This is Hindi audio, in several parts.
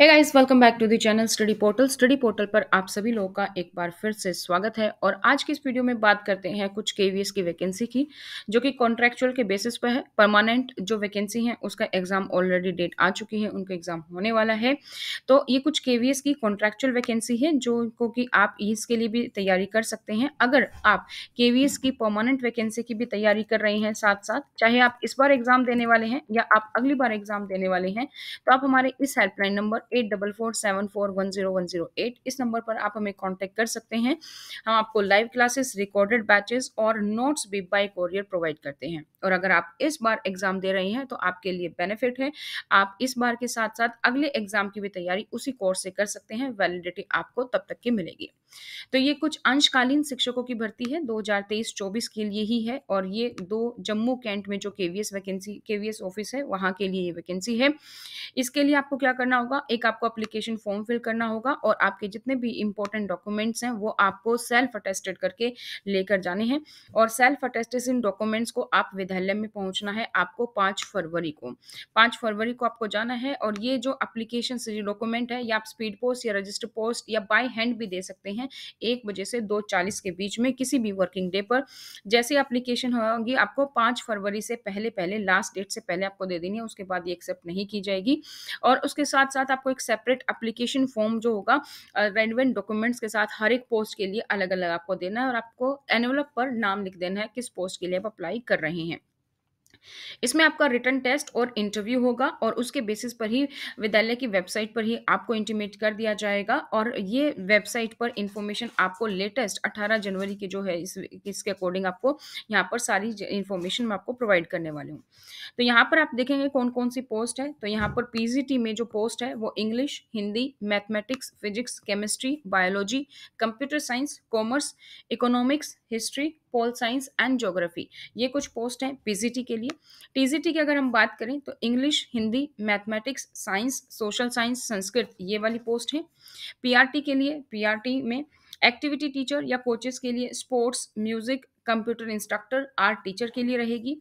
hey guys welcome back to the channel study portal study portal पर आप सभी लोगों का एक बार फिर से स्वागत है और आज की इस वीडियो में बात करते हैं कुछ केवीएस की वैकेंसी की जो कि कॉन्ट्रैक्चुअल के बेसिस पर है परमानेंट जो वैकेंसी है उसका एग्जाम ऑलरेडी डेट आ चुकी है उनका एग्जाम होने वाला है तो ये कुछ के की कॉन्ट्रैक्चुअल वैकेंसी है जो को कि आप इसके लिए भी तैयारी कर सकते हैं अगर आप के की परमानेंट वैकेंसी की भी तैयारी कर रहे हैं साथ साथ चाहे आप इस बार एग्जाम देने वाले हैं या आप अगली बार एग्जाम देने वाले हैं तो आप हमारे इस helpline number eight double four seven four one zero one zero eight इस नंबर पर आप हमें कॉन्टैक्ट कर सकते हैं हम आपको लाइव क्लासेस रिकॉर्डेड बैचेस और नोट्स भी बाय कॉरियर प्रोवाइड करते हैं और अगर आप इस बार एग्जाम दे रहे हैं तो आपके लिए बेनिफिट है आप इस बार के साथ साथ अगले एग्जाम की भी तैयारी उसी कोर्स से कर सकते हैं वैलिडिटी आपको तब तक की मिलेगी तो ये कुछ अंशकालीन शिक्षकों की भर्ती है 2023-24 के लिए ही है और ये दो जम्मू कैंट में जो केवीएस वैकेंसी केवीएस ऑफिस है वहां के लिए ये वैकेंसी है इसके लिए आपको क्या करना होगा एक एक आपको अप्लीकेशन फॉर्म फिल करना होगा और आपके जितने भी इंपॉर्टेंट डॉक्यूमेंट्स हैं वो आपको सेल्फ अटेस्टेड करके लेकर जाने हैं और सेल्फ इन डॉक्यूमेंट्स को आप विद्यालय में पहुंचना है आपको पाँच फरवरी को पाँच फरवरी को आपको जाना है और ये जो अप्लीकेशन से डॉक्यूमेंट है या आप स्पीड पोस्ट या रजिस्टर पोस्ट या बाय हैंड भी दे सकते हैं एक बजे से दो चालीस के बीच में किसी भी वर्किंग डे पर जैसे अप्लीकेशन होगी आपको पाँच फरवरी से पहले पहले लास्ट डेट से पहले आपको दे देनी है उसके बाद ये एक्सेप्ट नहीं की जाएगी और उसके साथ साथ आपको आपको एक सेपरेट अप्लीकेशन फॉर्म जो होगा रेलिवेंट डॉक्यूमेंट्स के साथ हर एक पोस्ट के लिए अलग अलग आपको देना है और आपको एनवलप पर नाम लिख देना है किस पोस्ट के लिए आप अप्लाई कर रहे हैं इसमें आपका रिटर्न टेस्ट और इंटरव्यू होगा और उसके बेसिस पर ही विद्यालय की वेबसाइट पर ही आपको इंटीमेट कर दिया जाएगा और ये वेबसाइट पर इंफॉर्मेशन आपको लेटेस्ट 18 जनवरी की जो है इस इसके अकॉर्डिंग आपको यहाँ पर सारी इन्फॉर्मेशन मैं आपको प्रोवाइड करने वाली हूँ तो यहाँ पर आप देखेंगे कौन कौन सी पोस्ट है तो यहाँ पर पी में जो पोस्ट है वो English Hindi mathematics physics chemistry biology computer science commerce economics history pol science and geography ये कुछ पोस्ट हैं पीजीटी के लिए टीजीटी की अगर हम बात करें तो English Hindi mathematics science social science Sanskrit ये वाली पोस्ट आर पीआरटी के लिए पीआरटी में एक्टिविटी टीचर या कोचेस के लिए sports music computer instructor art teacher के लिए रहेगी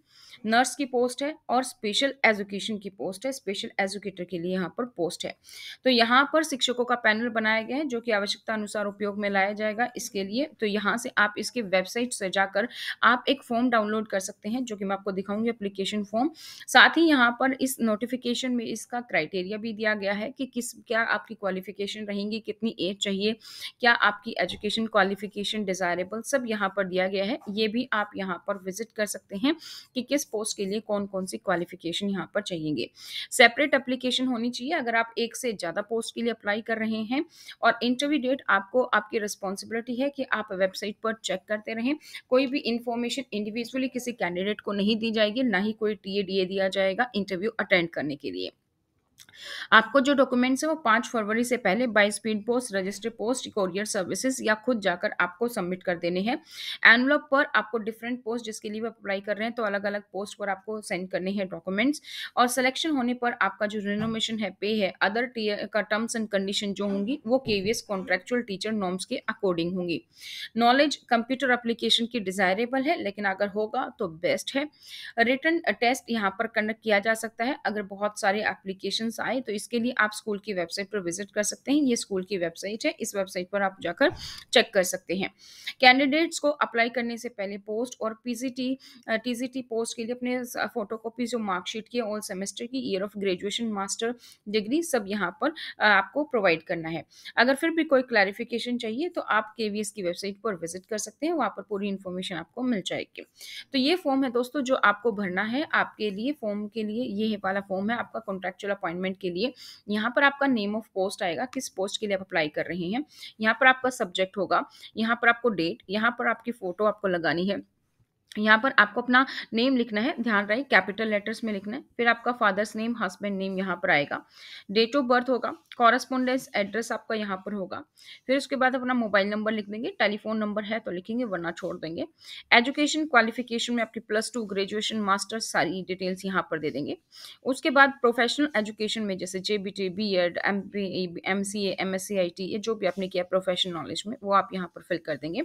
नर्स की पोस्ट है और स्पेशल एजुकेशन की पोस्ट है स्पेशल एजुकेटर के लिए यहाँ पर पोस्ट है तो यहाँ पर शिक्षकों का पैनल बनाया गया है जो कि आवश्यकता अनुसार उपयोग में लाया जाएगा इसके लिए तो यहाँ से आप इसके वेबसाइट से जाकर आप एक फॉर्म डाउनलोड कर सकते हैं जो कि मैं आपको दिखाऊंगी अप्लीकेशन फॉर्म साथ ही यहाँ पर इस नोटिफिकेशन में इसका क्राइटेरिया भी दिया गया है कि किस क्या आपकी क्वालिफिकेशन रहेंगी कितनी एज चाहिए क्या आपकी एजुकेशन क्वालिफिकेशन डिजायरेबल सब यहाँ पर दिया गया है ये भी आप यहाँ पर विजिट कर सकते हैं कि किस पोस्ट के लिए कौन कौन सी क्वालिफिकेशन यहाँ पर चाहिए सेपरेट अप्लीकेशन होनी चाहिए अगर आप एक से ज़्यादा पोस्ट के लिए अप्लाई कर रहे हैं और इंटरव्यू डेट आपको आपकी रिस्पॉन्सिबिलिटी है कि आप वेबसाइट पर चेक करते रहें कोई भी इंफॉर्मेशन इंडिविजुअली किसी कैंडिडेट को नहीं दी जाएगी ना ही कोई टीए दिया जाएगा इंटरव्यू अटेंड करने के लिए आपको जो डॉक्यूमेंट्स हैं वो पाँच फरवरी से पहले by speed post registry post courier services या खुद जाकर आपको सबमिट कर देने हैं एनवलप पर आपको डिफरेंट पोस्ट जिसके लिए आप अप्लाई कर रहे हैं तो अलग अलग पोस्ट पर आपको सेंड करने हैं डॉक्यूमेंट्स और सिलेक्शन होने पर आपका जो रिनोमेशन है पे है अदर का टर्म्स एंड कंडीशन जो होंगी वो केवीएस कॉन्ट्रेक्चुअल टीचर नॉर्म्स के अकॉर्डिंग होंगी नॉलेज कंप्यूटर अप्लीकेशन की डिजायरेबल है लेकिन अगर होगा तो बेस्ट है रिटर्न टेस्ट यहाँ पर कंडक्ट किया जा सकता है अगर बहुत सारे एप्लीकेशन आए तो इसके लिए आप स्कूल की वेबसाइट पर विजिट कर सकते हैं ये स्कूल की वेबसाइट है इस वेबसाइट पर आप जाकर चेक कर सकते हैं कैंडिडेट्स को अप्लाई करने से पहले पोस्ट और पीजीटी टीजीटी पोस्ट के लिए अपने फोटोकॉपी जो मार्कशीट की ऑल सेमेस्टर की year of graduation master degree सब यहाँ पर आपको प्रोवाइड करना है अगर फिर भी कोई क्लैरिफिकेशन चाहिए तो आप के की वेबसाइट पर विजिट कर सकते हैं वहाँ पर पूरी इन्फॉर्मेशन आपको मिल जाएगी तो ये फॉर्म है दोस्तों जो आपको भरना है आपके लिए फॉर्म के लिए ये वाला फॉर्म है आपका कॉन्ट्रेक्चुअल अपॉइंटमेंट के लिए यहाँ पर आपका नेम ऑफ पोस्ट आएगा किस पोस्ट के लिए आप अप्लाई कर रहे हैं यहाँ पर आपका सब्जेक्ट होगा यहाँ पर आपको डेट यहाँ पर आपकी फ़ोटो आपको लगानी है यहाँ पर आपको अपना नेम लिखना है ध्यान रहे कैपिटल लेटर्स में लिखना है फिर आपका फादर्स नेम हस्बैंड नेम यहाँ पर आएगा डेट ऑफ बर्थ होगा कॉरेस्पॉन्डेंस एड्रेस आपका यहाँ पर होगा फिर उसके बाद अपना मोबाइल नंबर लिख देंगे टेलीफोन नंबर है तो लिखेंगे वरना छोड़ देंगे एजुकेशन क्वालिफिकेशन में आपकी प्लस टू ग्रेजुएशन मास्टर्स सारी डिटेल्स यहाँ पर दे देंगे उसके बाद प्रोफेशनल एजुकेशन में जैसे J B T B Ed M B M C M S C I T ये जो भी आपने किया प्रोफेशनल नॉलेज में वो आप यहाँ पर फिल कर देंगे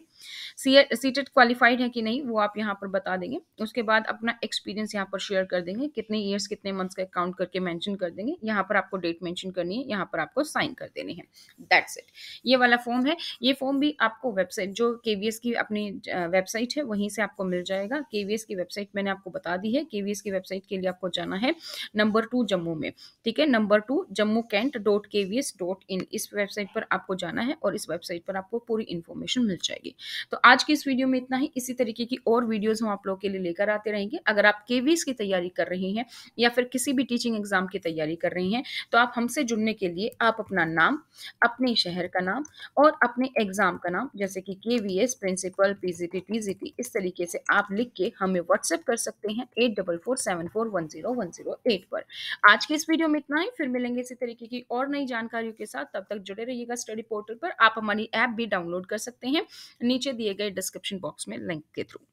सीटेड क्वालिफाइड है कि नहीं वो आप यहाँ पर बता देंगे उसके बाद अपना एक्सपीरियंस यहाँ पर शेयर कर देंगे कितने ईयर्स कितने मंथ्स का काउंट करके मैंशन कर देंगे यहाँ पर आपको डेट मैंशन करनी है यहाँ पर आपको साइन कर देने हैं दैट्स इट ये वाला फॉर्म है ये फॉर्म भी आपको वेबसाइट जो के की अपनी वेबसाइट है वहीं से आपको मिल जाएगा के की वेबसाइट मैंने आपको बता दी है के की वेबसाइट के लिए आपको जाना है नंबर टू जम्मू में ठीक है number two Jammu cantt dot K V S dot in इस वेबसाइट पर आपको जाना है और इस वेबसाइट पर आपको पूरी इन्फॉर्मेशन मिल जाएगी तो आज की इस वीडियो में इतना ही इसी तरीके की और वीडियो वीडियोस हम आप लोगों के लिए लेकर आते रहेंगे अगर आप केवीस की तैयारी कर रहे हैं या फिर किसी भी टीचिंग एग्जाम की तैयारी कर रहे हैं तो आप हमसे जुड़ने के लिए आप अपना नाम अपने शहर का नाम और अपने एग्जाम का नाम जैसे कि के प्रिंसिपल पी जी इस तरीके से आप लिख के हमें व्हाट्सएप कर सकते हैं eight double four seven four one zero one zero eight पर आज के इस वीडियो में इतना ही फिर मिलेंगे इसी तरीके की और नई जानकारियों के साथ तब तक जुड़े रहिएगा स्टडी पोर्टल पर आप हमारी ऐप भी डाउनलोड कर सकते हैं नीचे दिए गए डिस्क्रिप्शन बॉक्स में लिंक के थ्रू